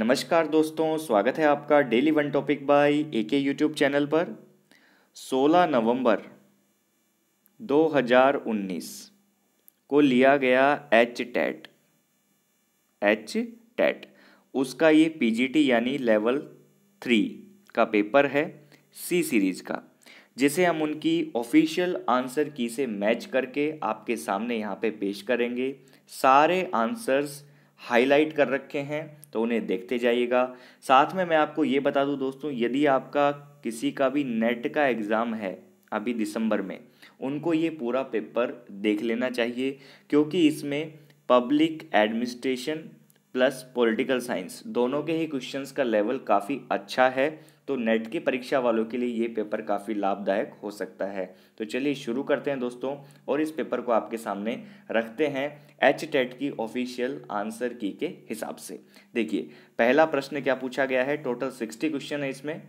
नमस्कार दोस्तों स्वागत है आपका daily one topic by A K YouTube channel पर 16 नवंबर 2019 को लिया गया एच टैट एच टैट उसका ये पीजीटी यानी लेवल थ्री का पेपर है सी सीरीज़ का जिसे हम उनकी ऑफिशियल आंसर की से मैच करके आपके सामने यहाँ पे पेश करेंगे सारे आंसर्स हाईलाइट कर रखे हैं तो उन्हें देखते जाइएगा साथ में मैं आपको ये बता दूं दोस्तों यदि आपका किसी का भी नेट का एग्ज़ाम है अभी दिसंबर में उनको ये पूरा पेपर देख लेना चाहिए क्योंकि इसमें public administration plus political science दोनों के ही क्वेश्चंस का लेवल काफ़ी अच्छा है तो नेट की परीक्षा वालों के लिए ये पेपर काफ़ी लाभदायक हो सकता है तो चलिए शुरू करते हैं दोस्तों और इस पेपर को आपके सामने रखते हैं एच टेट e की ऑफिशियल आंसर की के हिसाब से देखिए पहला प्रश्न क्या पूछा गया है टोटल सिक्सटी क्वेश्चन है इसमें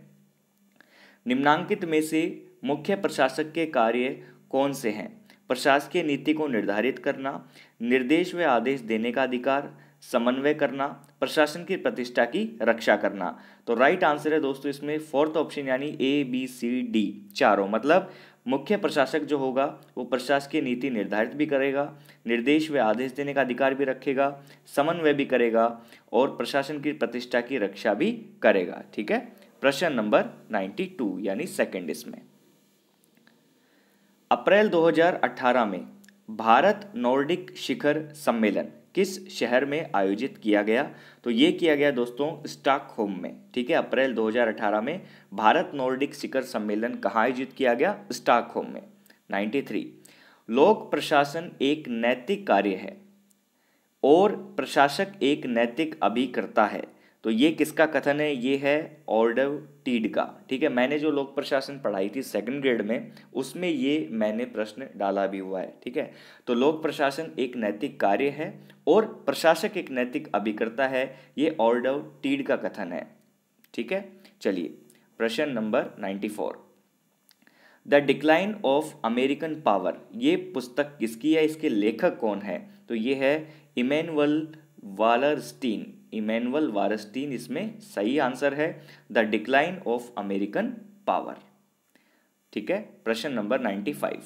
निम्नांकित में से मुख्य प्रशासक के कार्य कौन से हैं प्रशासकीय नीति को निर्धारित करना निर्देश व आदेश देने का अधिकार समन्वय करना प्रशासन की प्रतिष्ठा की रक्षा करना तो राइट आंसर है दोस्तों इसमें फोर्थ ऑप्शन यानी ए बी सी डी चारों मतलब मुख्य प्रशासक जो होगा वो प्रशासकीय नीति निर्धारित भी करेगा निर्देश व आदेश देने का अधिकार भी रखेगा समन्वय भी करेगा और प्रशासन की प्रतिष्ठा की रक्षा भी करेगा ठीक है प्रश्न नंबर नाइन्टी टू यानी सेकेंड इसमें अप्रैल 2018 में भारत नॉर्डिक शिखर सम्मेलन किस शहर में आयोजित किया गया तो ये किया गया दोस्तों स्टॉकहोम में ठीक है अप्रैल 2018 में भारत नॉर्डिक शिखर सम्मेलन कहाँ आयोजित किया गया स्टॉकहोम में 93 लोक प्रशासन एक नैतिक कार्य है और प्रशासक एक नैतिक अभिकर्ता है तो ये किसका कथन है ये है ऑर्डव टीड का ठीक है मैंने जो लोक प्रशासन पढ़ाई थी सेकंड ग्रेड में उसमें ये मैंने प्रश्न डाला भी हुआ है ठीक है तो लोक प्रशासन एक नैतिक कार्य है और प्रशासक एक नैतिक अभिकर्ता है ये ऑर्डव टीड का कथन है ठीक है चलिए प्रश्न number ninety four the decline of American power ये पुस्तक किसकी है इसके लेखक कौन है तो ये है इमेनुअल वालरस्टीन इमेनुअल वारस्टीन इसमें सही आंसर है the decline of American power ठीक है प्रश्न number ninety five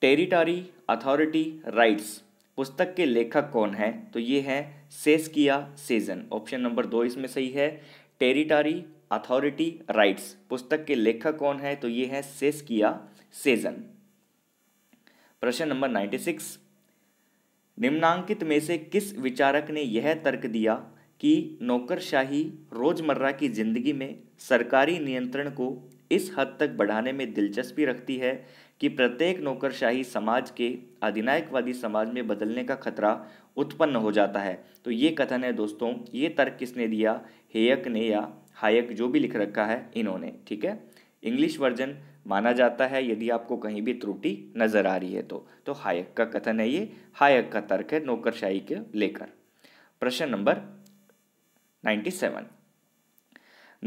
territory authority rights पुस्तक के लेखक कौन है तो ये है सेस्किया सेजन ऑप्शन नंबर दो इसमें सही है टेरिटरी अथॉरिटी राइट्स पुस्तक के लेखक कौन है तो ये है सेस्किया सेजन प्रश्न नंबर नाइन्टी सिक्स निम्नांकित में से किस विचारक ने यह तर्क दिया कि नौकरशाही रोजमर्रा की जिंदगी में सरकारी नियंत्रण को इस हद तक बढ़ाने में दिलचस्पी रखती है कि प्रत्येक नौकरशाही समाज के अधिनायकवादी समाज में बदलने का खतरा उत्पन्न हो जाता है तो ये कथन है दोस्तों ये तर्क किसने दिया हेयक ने या हायक जो भी लिख रखा है इन्होंने ठीक है इंग्लिश वर्जन माना जाता है यदि आपको कहीं भी त्रुटि नज़र आ रही है तो तो हायक का कथन है ये हायक का तर्क है नौकरशाही के लेकर प्रश्न नंबर 97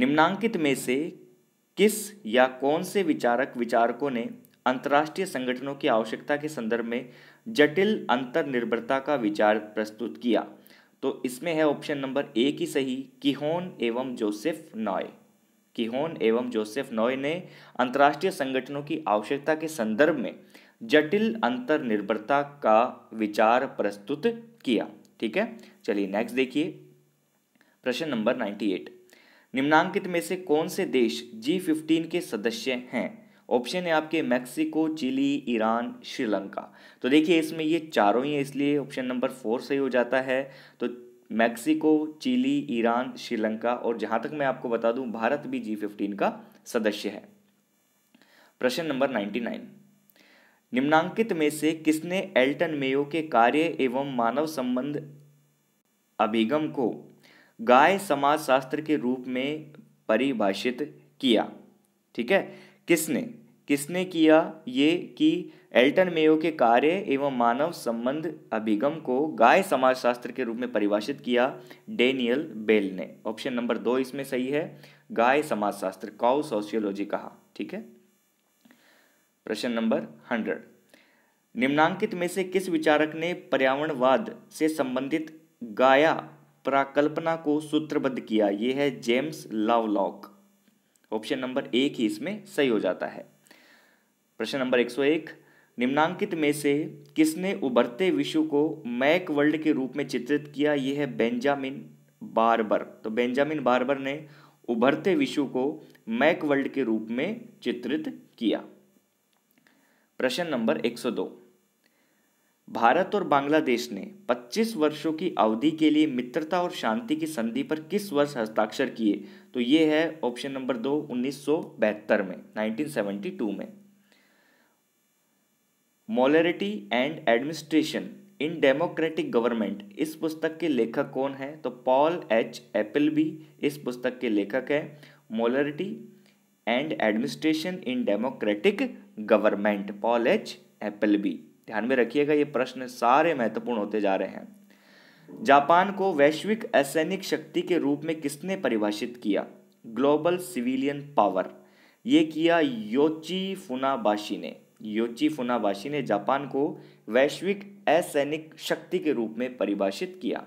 निम्नांकित में से किस या कौन से विचारक विचारकों ने अंतर्राष्ट्रीय संगठनों की आवश्यकता के संदर्भ में जटिल अंतर्निर्भरता का विचार प्रस्तुत किया तो इसमें है ऑप्शन नंबर ए की सही किहोन एवं जोसेफ नॉय किहोन एवं जोसेफ नॉय ने अंतर्राष्ट्रीय संगठनों की आवश्यकता के संदर्भ में जटिल अंतर्निर्भरता का विचार प्रस्तुत किया ठीक है चलिए नेक्स्ट देखिए प्रश्न नंबर 98 निम्नांकित में से कौन से देश जी फिफ्टीन के सदस्य हैं ऑप्शन है आपके मेक्सिको चिली ईरान श्रीलंका तो देखिए इसमें ये चारों ही है इसलिए ऑप्शन नंबर फोर सही हो जाता है तो मैक्सिको चिली ईरान श्रीलंका और जहां तक मैं आपको बता दूं भारत भी जी फिफ्टीन का सदस्य है प्रश्न नंबर नाइन्टी नाइन निम्नांकित में से किसने एल्टन मेयो के कार्य एवं मानव संबंध अभिगम को गाय समाजशास्त्र के रूप में परिभाषित किया ठीक है किसने किसने किया ये कि एल्टन मेयो के कार्य एवं मानव संबंध अभिगम को गाय समाजशास्त्र के रूप में परिभाषित किया डेनियल बेल ने ऑप्शन नंबर दो इसमें सही है गाय समाजशास्त्र काउ सोशियोलॉजी कहा ठीक है प्रश्न नंबर हंड्रेड निम्नांकित में से किस विचारक ने पर्यावरणवाद से संबंधित गाया प्राकल्पना को सूत्रबद्ध किया यह है जेम्स लवलॉक ऑप्शन नंबर एक ही इसमें सही हो जाता है प्रश्न नंबर 101 निम्नांकित में से किसने उभरते विश्व को मैक वर्ल्ड के रूप में चित्रित किया यह है बेंजामिन बारबर तो बेंजामिन बारबर ने उभरते विश्व को मैक वर्ल्ड के रूप में चित्रित किया प्रश्न नंबर 102 भारत और बांग्लादेश ने 25 वर्षों की अवधि के लिए मित्रता और शांति की संधि पर किस वर्ष हस्ताक्षर किए तो ये है ऑप्शन नंबर दो उन्नीस में 1972 में morality and administration in democratic government इस पुस्तक के लेखक कौन है तो पॉल एच एपल भी इस पुस्तक के लेखक है morality and administration in democratic government Paul H Appleby भी ध्यान में रखिएगा ये प्रश्न सारे महत्वपूर्ण होते जा रहे हैं जापान को वैश्विक असैनिक शक्ति के रूप में किसने परिभाषित किया ग्लोबल सिविलियन पावर ये किया योची फुनाबाशी ने योची फुनावाशी ने जापान को वैश्विक असैनिक शक्ति के रूप में परिभाषित किया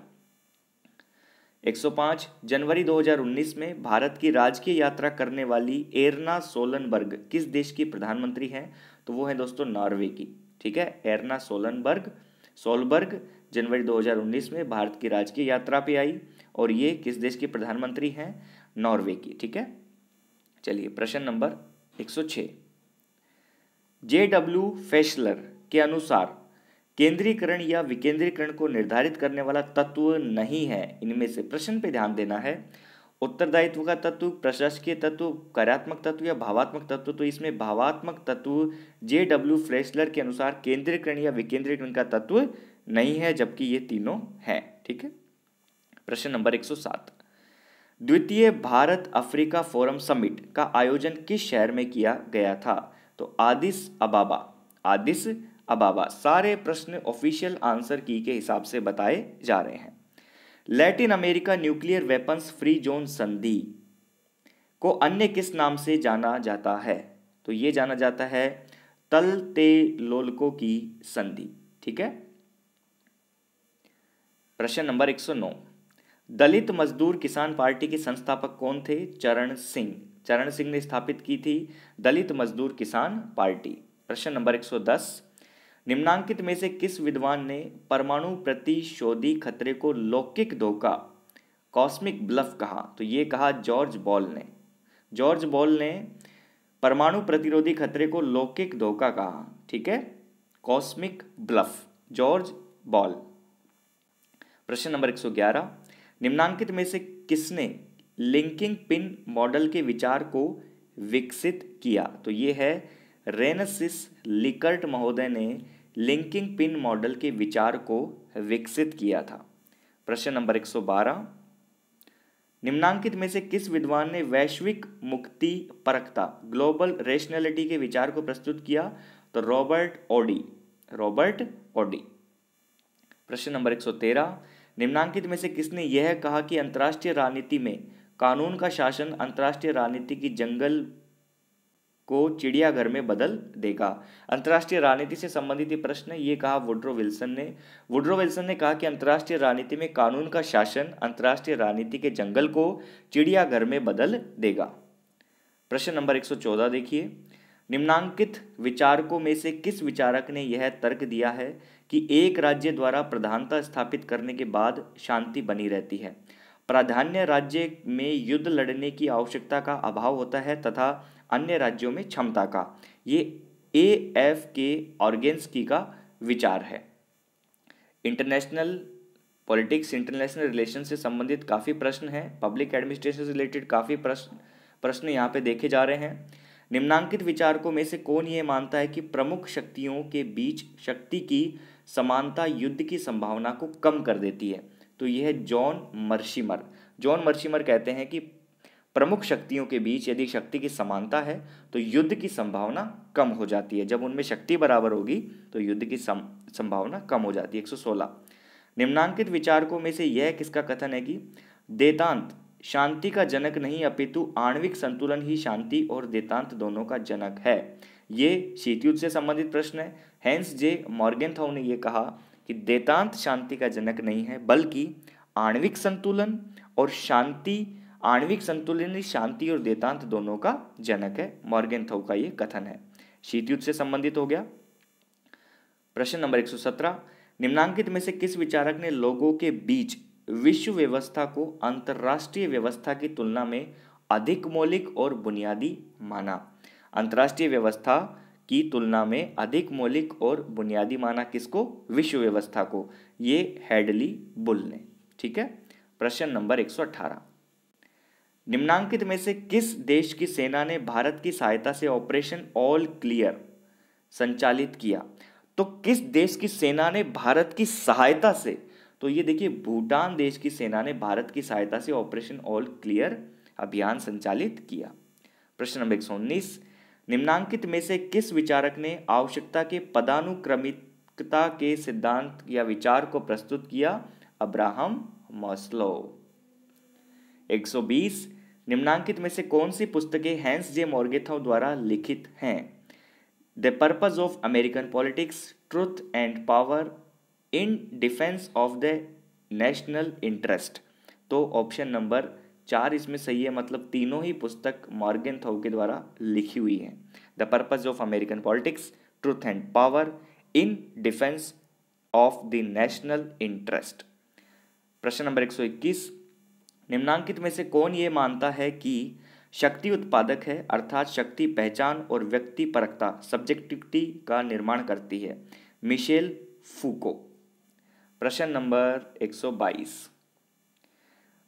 105 जनवरी 2019 में भारत की राजकीय यात्रा करने वाली एरना सोलनबर्ग किस देश की प्रधानमंत्री हैं तो वो है दोस्तों नॉर्वे की ठीक है एरना सोलनबर्ग सोलबर्ग जनवरी 2019 में भारत की राजकीय यात्रा पे आई और ये किस देश की प्रधानमंत्री हैं नॉर्वे की ठीक है चलिए प्रश्न नंबर 106 जे डब्ल्यू फेशलर के अनुसार केंद्रीकरण या विकेंद्रीकरण को निर्धारित करने वाला तत्व नहीं है इनमें से प्रश्न पे ध्यान देना है उत्तरदायित्व का तत्व प्रशासकीय तत्व कार्यात्मक तत्व या भावात्मक तत्व तो इसमें भावात्मक तत्व जे डब्ल्यू फ्रेशलर के अनुसार केंद्रीकरण या विकेंद्रीकरण का तत्व नहीं है जबकि ये तीनों हैं ठीक है प्रश्न नंबर 107 द्वितीय भारत अफ्रीका फोरम समिट का आयोजन किस शहर में किया गया था तो आदिस अबाबा आदिस अबाबा सारे प्रश्न ऑफिशियल आंसर की के हिसाब से बताए जा रहे हैं Latin America nuclear weapons free zone संधि को अन्य किस नाम से जाना जाता है तो ये जाना जाता है तल ते लोलको की संधि ठीक है प्रश्न नंबर 109 दलित मजदूर किसान पार्टी के संस्थापक कौन थे चरण सिंह चरण सिंह ने स्थापित की थी दलित मजदूर किसान पार्टी प्रश्न नंबर 110 निम्नांकित में से किस विद्वान ने परमाणु प्रतिशोधी खतरे को लौकिक धोखा कॉस्मिक ब्लफ कहा तो ये कहा जॉर्ज बॉल ने जॉर्ज बॉल ने परमाणु प्रतिरोधी खतरे को लौकिक धोखा कहा ठीक है कॉस्मिक ब्लफ जॉर्ज बॉल प्रश्न नंबर 111 निम्नांकित में से किसने लिंकिंग पिन मॉडल के विचार को विकसित किया तो ये है रेनसिस लिकर्ट महोदय ने लिंकिंग पिन मॉडल के विचार को विकसित किया था प्रश्न नंबर 112 निम्नांकित में से किस विद्वान ने वैश्विक मुक्ति परकता ग्लोबल रेशनैलिटी के विचार को प्रस्तुत किया तो रॉबर्ट ओडी रॉबर्ट ओडी प्रश्न नंबर 113 निम्नांकित में से किसने यह कहा कि अंतर्राष्ट्रीय राजनीति में कानून का शासन अंतर्राष्ट्रीय राजनीति की जंगल को चिड़ियाघर में बदल देगा अंतर्राष्ट्रीय राजनीति से संबंधित प्रश्न ये कहा वुड्रो विल्सन ने वुड्रो विल्सन ने कहा कि अंतर्राष्ट्रीय राजनीति में कानून का शासन अंतर्राष्ट्रीय राजनीति के जंगल को चिड़ियाघर में बदल देगा प्रश्न नंबर 114 देखिए निम्नांकित विचारकों में से किस विचारक ने यह तर्क दिया है कि एक राज्य द्वारा प्रधानता स्थापित करने के बाद शांति बनी रहती है प्राधान्य राज्य में युद्ध लड़ने की आवश्यकता का अभाव होता है तथा अन्य राज्यों में क्षमता का ये ए एफ के की का विचार है इंटरनेशनल पॉलिटिक्स इंटरनेशनल रिलेशन से संबंधित काफ़ी प्रश्न हैं पब्लिक एडमिनिस्ट्रेशन से रिलेटेड काफ़ी प्रश्न प्रश्न यहाँ पे देखे जा रहे हैं निम्नांकित विचारकों में से कौन ये मानता है कि प्रमुख शक्तियों के बीच शक्ति की समानता युद्ध की संभावना को कम कर देती है तो यह है जॉन मर्शीमर जॉन मर्शीमर कहते हैं कि प्रमुख शक्तियों के बीच यदि शक्ति की समानता है तो युद्ध की संभावना कम हो जाती है जब उनमें शक्ति बराबर होगी तो युद्ध की सम, संभावना कम हो जाती है एक निम्नांकित विचारकों में से यह किसका कथन है कि देतांत शांति का जनक नहीं अपितु आणविक संतुलन ही शांति और देतांत दोनों का जनक है ये शीतयुद्ध से संबंधित प्रश्न है हैंस जे मॉर्गेनथाउ ने यह कहा कि देतांत शांति का जनक नहीं है बल्कि आणविक संतुलन और शांति आणविक संतुलन शांति और देतांत दोनों का जनक है थो का ये कथन है शीतयुद्ध से संबंधित हो गया प्रश्न नंबर 117 निम्नांकित में से किस विचारक ने लोगों के बीच विश्व व्यवस्था को अंतर्राष्ट्रीय व्यवस्था की तुलना में अधिक मौलिक और बुनियादी माना अंतर्राष्ट्रीय व्यवस्था की तुलना में अधिक मौलिक और बुनियादी माना किसको विश्व व्यवस्था को ये हेडली बुल ने ठीक है प्रश्न नंबर 118 निम्नांकित में से किस देश की सेना ने भारत की सहायता से ऑपरेशन ऑल क्लियर संचालित किया तो किस देश की सेना ने भारत की सहायता से तो ये देखिए भूटान देश की सेना ने भारत की सहायता से ऑपरेशन ऑल क्लियर अभियान संचालित किया प्रश्न नंबर एक सौ उन्नीस निम्नांकित में से किस विचारक ने आवश्यकता के पदानुक्रमिकता के सिद्धांत या विचार को प्रस्तुत किया अब्राहम मॉस्लो 120 निम्नांकित में से कौन सी पुस्तकें हैंस जे मोर्गेथो द्वारा लिखित हैं the purpose of American politics truth and power in defence of the national interest तो ऑप्शन नंबर चार इसमें सही है मतलब तीनों ही पुस्तक मॉर्गन थो के द्वारा लिखी हुई है the purpose of American politics truth and power in defence of the national interest प्रश्न नंबर 121 निम्नांकित में से कौन ये मानता है कि शक्ति उत्पादक है अर्थात शक्ति पहचान और व्यक्ति परखता सब्जेक्टिविटी का निर्माण करती है मिशेल फूको प्रश्न नंबर 122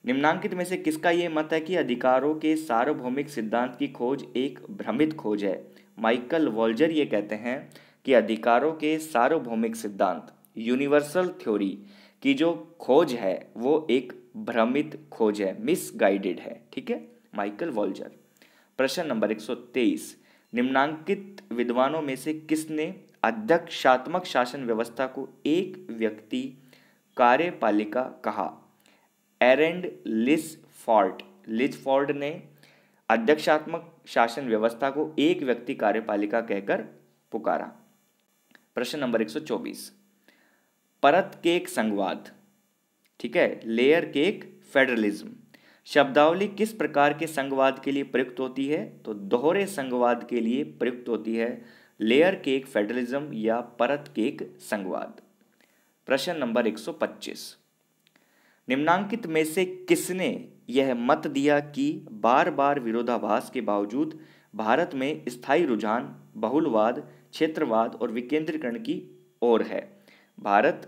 निम्नांकित में से किसका ये मत है कि अधिकारों के सार्वभौमिक सिद्धांत की खोज एक भ्रमित खोज है माइकल वॉल्जर ये कहते हैं कि अधिकारों के सार्वभौमिक सिद्धांत यूनिवर्सल थ्योरी की जो खोज है वो एक भ्रमित खोज है मिसगाइडेड है ठीक है माइकल वॉल्जर प्रश्न नंबर 123 निम्नांकित विद्वानों में से किसने अध्यक्षात्मक शासन व्यवस्था को एक व्यक्ति कार्यपालिका कहा Arend Lijphart Lijphart ने अध्यक्षात्मक शासन व्यवस्था को एक व्यक्ति कार्यपालिका कहकर पुकारा प्रश्न नंबर 124 परत केक संघवाद ठीक है लेयर केक फेडरलिज्म शब्दावली किस प्रकार के संघवाद के लिए प्रयुक्त होती है तो दोहरे संघवाद के लिए प्रयुक्त होती है लेयर केक फेडरलिज्म या परत केक संघवाद प्रश्न नंबर 125 निम्नांकित में से किसने यह मत दिया कि बार बार विरोधाभास के बावजूद भारत में स्थायी रुझान बहुलवाद क्षेत्रवाद और विकेंद्रीकरण की ओर है भारत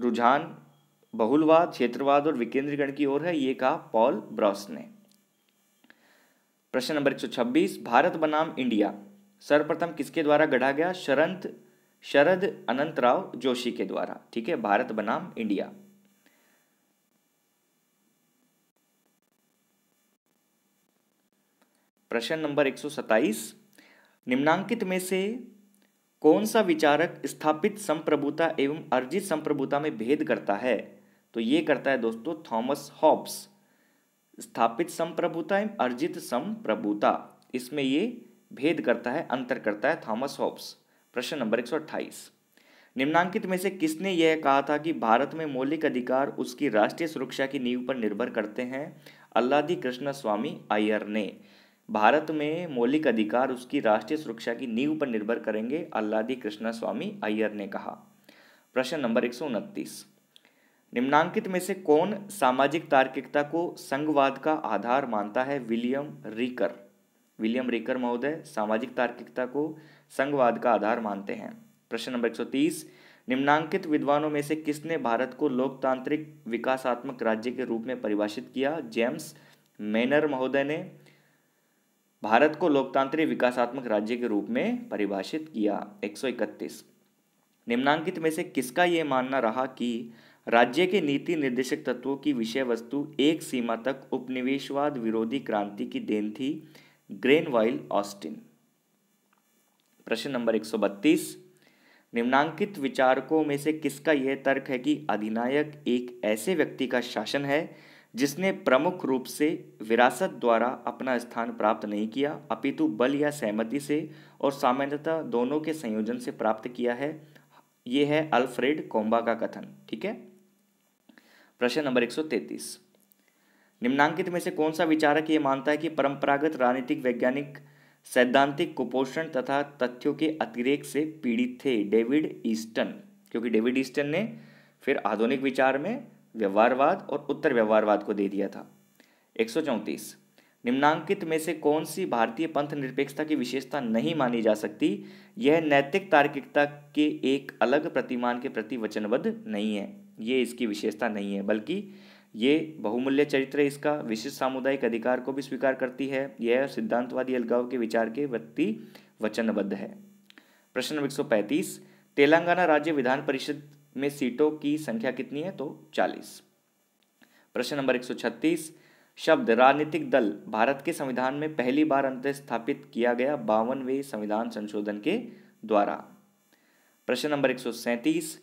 रुझान बहुलवाद क्षेत्रवाद और विकेंद्रीकरण की ओर है ये कहा पॉल ब्रॉस ने प्रश्न नंबर 126 भारत बनाम इंडिया सर्वप्रथम किसके द्वारा गढ़ा गया शरंत शरद अनंतराव जोशी के द्वारा ठीक है भारत बनाम इंडिया प्रश्न नंबर 127 निम्नांकित में से कौन सा विचारक स्थापित संप्रभुता एवं अर्जित संप्रभुता में भेद करता है तो ये करता है दोस्तों थॉमस हॉब्स स्थापित संप्रभुता एवं अर्जित संप्रभुता इसमें ये भेद करता है अंतर करता है थॉमस हॉब्स प्रश्न नंबर एक निम्नांकित में से किसने यह कहा था कि भारत में मौलिक अधिकार उसकी राष्ट्रीय सुरक्षा की नींव पर निर्भर करते हैं अल्लादी कृष्णा स्वामी अय्यर ने भारत में मौलिक अधिकार उसकी राष्ट्रीय सुरक्षा की नींव पर निर्भर करेंगे अल्लादी कृष्णा स्वामी अय्यर ने कहा प्रश्न नंबर एक निम्नांकित में से कौन सामाजिक तार्किकता को संघवाद का आधार मानता है विलियम रीकर विलियम रीकर महोदय सामाजिक तार्किकता को संघवाद का आधार मानते हैं प्रश्न नंबर 130 निम्नांकित विद्वानों में से किसने भारत को लोकतांत्रिक विकासात्मक राज्य के रूप में परिभाषित किया जेम्स मेनर महोदय ने भारत को लोकतांत्रिक विकासात्मक राज्य के रूप में परिभाषित किया एक निम्नांकित में से किसका ये मानना रहा कि राज्य के नीति निर्देशक तत्वों की विषय वस्तु एक सीमा तक उपनिवेशवाद विरोधी क्रांति की देन थी ग्रेन वाइल ऑस्टिन प्रश्न नंबर 132 निम्नांकित विचारकों में से किसका यह तर्क है कि अधिनायक एक ऐसे व्यक्ति का शासन है जिसने प्रमुख रूप से विरासत द्वारा अपना स्थान प्राप्त नहीं किया अपितु बल या सहमति से और सामान्यतः दोनों के संयोजन से प्राप्त किया है ये है अल्फ्रेड कोम्बा का कथन ठीक है प्रश्न नंबर 133 निम्नांकित में से कौन सा विचारक ये मानता है कि परंपरागत राजनीतिक वैज्ञानिक सैद्धांतिक कुपोषण तथा तथ्यों के अतिरेक से पीड़ित थे डेविड ईस्टन क्योंकि डेविड ईस्टन ने फिर आधुनिक विचार में व्यवहारवाद और उत्तर व्यवहारवाद को दे दिया था एक निम्नांकित में से कौन सी भारतीय पंथ निरपेक्षता की विशेषता नहीं मानी जा सकती यह नैतिक तार्किकता के एक अलग प्रतिमान के प्रति वचनबद्ध नहीं है ये इसकी विशेषता नहीं है बल्कि ये बहुमूल्य चरित्र इसका विशिष्ट सामुदायिक अधिकार को भी स्वीकार करती है यह सिद्धांतवादी अलगाव के विचार के प्रति वचनबद्ध है प्रश्न एक तेलंगाना राज्य विधान परिषद में सीटों की संख्या कितनी है तो 40 प्रश्न नंबर 136 शब्द राजनीतिक दल भारत के संविधान में पहली बार अंत स्थापित किया गया बावनवे संविधान संशोधन के द्वारा प्रश्न नंबर 137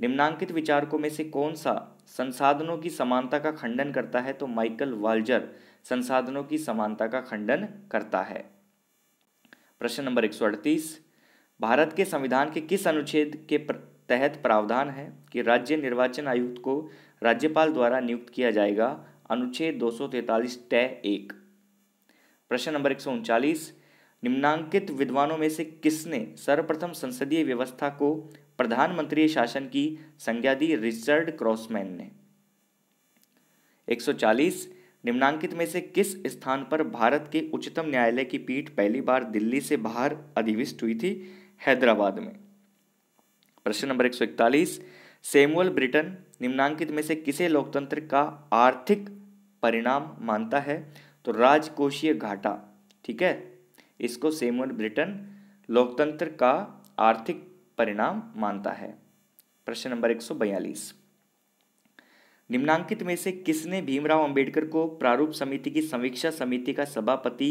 निम्नांकित विचारकों में से कौन सा संसाधनों की समानता का खंडन करता है तो माइकल वाल्जर संसाधनों की समानता का खंडन करता है प्रश्न नंबर 138 भारत के संविधान के किस अनुच्छेद के तहत प्रावधान है कि राज्य निर्वाचन आयुक्त को राज्यपाल द्वारा नियुक्त किया जाएगा अनुच्छेद दो सौ तैंतालीस एक प्रश्न नंबर एक निम्नांकित विद्वानों में से किसने सर्वप्रथम संसदीय व्यवस्था को प्रधानमंत्री शासन की संज्ञा दी रिचर्ड क्रॉसमैन ने 140 निम्नांकित में से किस स्थान पर भारत के उच्चतम न्यायालय की पीठ पहली बार दिल्ली से बाहर अधिविष्ट हुई थी हैदराबाद में 141 प्रश्न नंबर एक सौ इकतालीस सेमुअल ब्रिटन निम्नांकित में से किसे लोकतंत्र का आर्थिक परिणाम मानता है तो राजकोषीय घाटा ठीक है इसको सेमुअल ब्रिटन लोकतंत्र का आर्थिक परिणाम मानता है प्रश्न नंबर एक निम्नांकित में से किसने भीमराव अंबेडकर को प्रारूप समिति की समीक्षा समिति का सभापति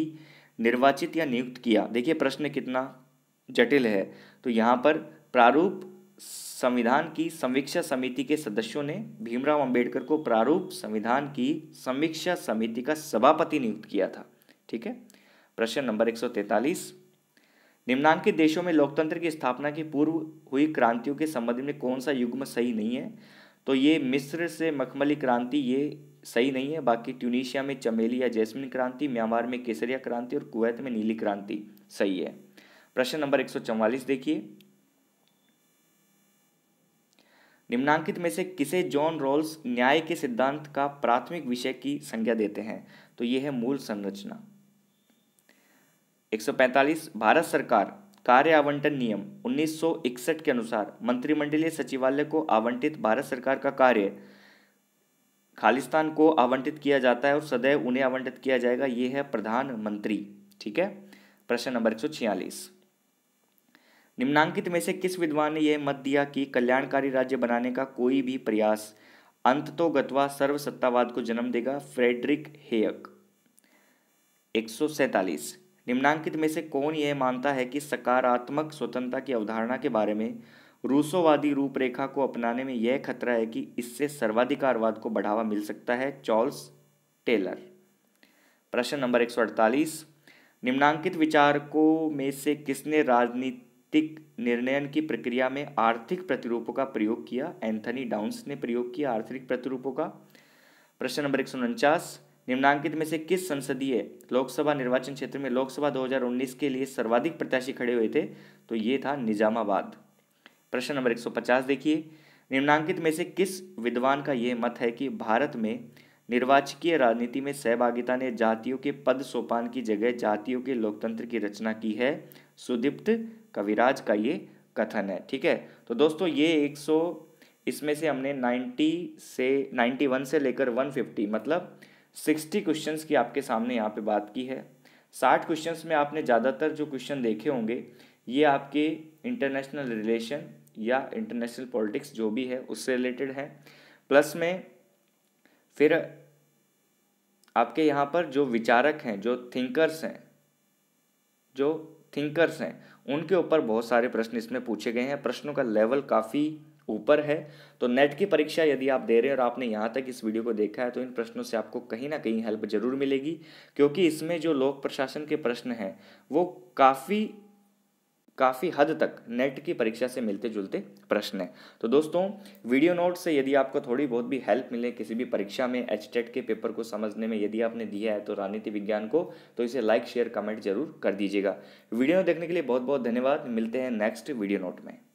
निर्वाचित या नियुक्त किया देखिए प्रश्न कितना जटिल है तो यहाँ पर प्रारूप संविधान की समीक्षा समिति के सदस्यों ने भीमराव अंबेडकर को प्रारूप संविधान की समीक्षा समिति का सभापति नियुक्त किया था ठीक है प्रश्न नंबर 143 निम्नांकित देशों में लोकतंत्र की स्थापना के पूर्व हुई क्रांतियों के संबंध में कौन सा युग्म सही नहीं है तो ये मिस्र से मखमली क्रांति ये सही नहीं है बाकी ट्यूनिशिया में चमेली या जैस्मिन क्रांति म्यांमार में केसरिया क्रांति और कुवैत में नीली क्रांति सही है प्रश्न नंबर एक देखिए निम्नांकित में से किसे जॉन रोल्स न्याय के सिद्धांत का प्राथमिक विषय की संज्ञा देते हैं तो ये है मूल संरचना 145 भारत सरकार कार्य आवंटन नियम 1961 के अनुसार मंत्रिमंडलीय सचिवालय को आवंटित भारत सरकार का कार्य खालिस्तान को आवंटित किया जाता है और सदैव उन्हें आवंटित किया जाएगा यह है प्रधानमंत्री ठीक है प्रश्न नंबर एक सौ छियालीस निम्नांकित में से किस विद्वान ने यह मत दिया कि कल्याणकारी राज्य बनाने का कोई भी प्रयास अंत तो गतवा सर्वसत्तावाद को जन्म देगा फ्रेडरिक हेयक एक निम्नांकित में से कौन यह मानता है कि सकारात्मक स्वतंत्रता की अवधारणा के बारे में रूसोवादी रूपरेखा को अपनाने में यह खतरा है कि इससे सर्वाधिकारवाद को बढ़ावा मिल सकता है चार्ल्स टेलर प्रश्न नंबर एक निम्नांकित विचारकों में से किसने राजनीति आर्थिक निर्णयन की प्रक्रिया में आर्थिक प्रतिरूपों का प्रयोग किया एंथनी डाउन्स ने प्रयोग किया आर्थिक प्रतिरूपों का प्रश्न नंबर एक निम्नांकित में से किस संसदीय लोकसभा निर्वाचन क्षेत्र में लोकसभा 2019 के लिए सर्वाधिक प्रत्याशी खड़े हुए थे तो ये था निजामाबाद प्रश्न नंबर 150 देखिए निम्नांकित में से किस विद्वान का ये मत है कि भारत में निर्वाचकीय राजनीति में सहभागिता ने जातियों के पद सोपान की जगह जातियों के लोकतंत्र की रचना की है सुदीप्त कविराज का ये कथन है ठीक है तो दोस्तों ये एक सौ इसमें से हमने 90 से 91 से लेकर 150 मतलब 60 क्वेश्चंस की आपके सामने यहाँ पे बात की है 60 क्वेश्चंस में आपने ज़्यादातर जो क्वेश्चन देखे होंगे ये आपके इंटरनेशनल रिलेशन या इंटरनेशनल पॉलिटिक्स जो भी है उससे रिलेटेड है प्लस में फिर आपके यहाँ पर जो विचारक हैं जो थिंकर्स हैं जो थिंकर्स हैं उनके ऊपर बहुत सारे प्रश्न इसमें पूछे गए हैं प्रश्नों का लेवल काफ़ी ऊपर है तो नेट की परीक्षा यदि आप दे रहे हैं और आपने यहाँ तक इस वीडियो को देखा है तो इन प्रश्नों से आपको कहीं ना कहीं हेल्प जरूर मिलेगी क्योंकि इसमें जो लोक प्रशासन के प्रश्न हैं वो काफ़ी काफ़ी हद तक नेट की परीक्षा से मिलते जुलते प्रश्न हैं तो दोस्तों वीडियो नोट से यदि आपको थोड़ी बहुत भी हेल्प मिले किसी भी परीक्षा में एच के पेपर को समझने में यदि आपने दिया है तो राजनीति विज्ञान को तो इसे लाइक शेयर कमेंट जरूर कर दीजिएगा वीडियो देखने के लिए बहुत बहुत धन्यवाद मिलते हैं नेक्स्ट वीडियो नोट में